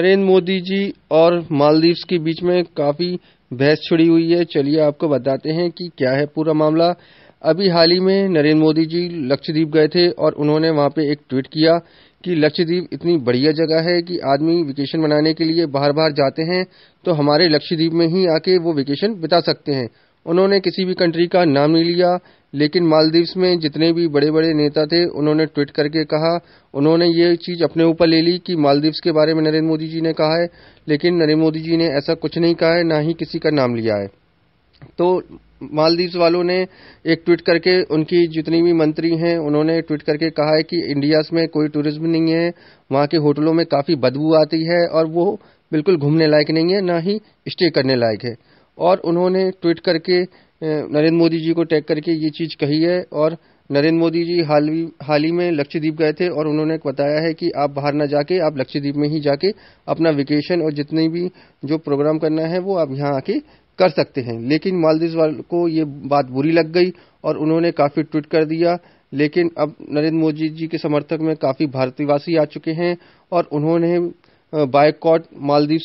नरेंद्र मोदी जी और मालदीव्स के बीच में काफी बहस छिड़ी हुई है चलिए आपको बताते हैं कि क्या है पूरा मामला अभी हाल ही में नरेंद्र मोदी जी लक्षद्वीप गए थे और उन्होंने वहां पे एक ट्वीट किया कि लक्षद्वीप इतनी बढ़िया जगह है कि आदमी वेकेशन मनाने के लिए बाहर बाहर जाते हैं तो हमारे लक्षद्वीप में ही आके वो वेकेशन बिता सकते हैं उन्होंने किसी भी कंट्री का नाम नहीं लिया लेकिन मालदीव्स में जितने भी बड़े बड़े नेता थे उन्होंने ट्वीट करके कहा उन्होंने ये चीज अपने ऊपर ले ली कि मालदीव्स के बारे में नरेंद्र मोदी जी ने कहा है लेकिन नरेंद्र मोदी जी ने ऐसा कुछ नहीं कहा है ना ही किसी का नाम लिया है तो मालदीव्स वालों ने एक ट्वीट करके उनकी जितनी भी मंत्री हैं उन्होंने ट्वीट करके कहा है कि इंडिया में कोई टूरिज्म नहीं है वहां के होटलों में काफी बदबू आती है और वो बिल्कुल घूमने लायक नहीं है ना ही स्टे करने लायक है और उन्होंने ट्वीट करके नरेंद्र मोदी जी को टैग करके ये चीज कही है और नरेंद्र मोदी जी हाल हाल ही में लक्षद्वीप गए थे और उन्होंने बताया है कि आप बाहर ना जाके आप लक्षद्वीप में ही जाके अपना वेकेशन और जितने भी जो प्रोग्राम करना है वो आप यहाँ आके कर सकते हैं लेकिन मालदीव को ये बात बुरी लग गई और उन्होंने काफी ट्वीट कर दिया लेकिन अब नरेंद्र मोदी जी के समर्थक में काफी भारतीयवासी आ चुके हैं और उन्होंने बायकॉट मालदीव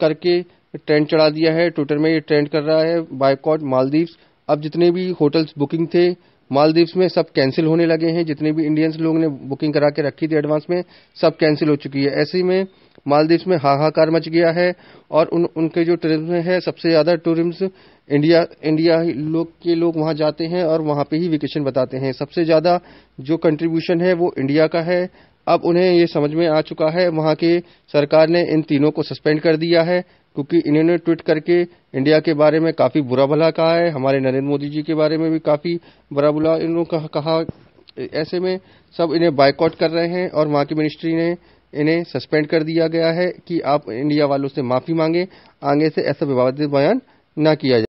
करके ट्रेंड चढ़ा दिया है ट्विटर में ये ट्रेंड कर रहा है बायकॉट मालदीव्स अब जितने भी होटल्स बुकिंग थे मालदीव्स में सब कैंसिल होने लगे हैं जितने भी इंडियंस लोग ने बुकिंग करा के रखी थी एडवांस में सब कैंसिल हो चुकी है ऐसे में मालदीव्स में हाहाकार मच गया है और उन उनके जो टूरिज्म है सबसे ज़्यादा टूरिज्म इंडिया इंडिया लोग के लोग वहां जाते हैं और वहां पे ही वेकेशन बताते हैं सबसे ज़्यादा जो कंट्रीब्यूशन है वो इंडिया का है अब उन्हें ये समझ में आ चुका है वहां की सरकार ने इन तीनों को सस्पेंड कर दिया है क्योंकि इन्होंने ट्वीट करके इंडिया के बारे में काफी बुरा भला कहा है हमारे नरेंद्र मोदी जी के बारे में भी काफी बुरा बुला इन्होंने कहा ऐसे में सब इन्हें बायकॉट कर रहे हैं और वहां की मिनिस्ट्री ने इन्हें सस्पेंड कर दिया गया है कि आप इंडिया वालों से माफी मांगे आगे से ऐसा विवादित बयान न किया जाए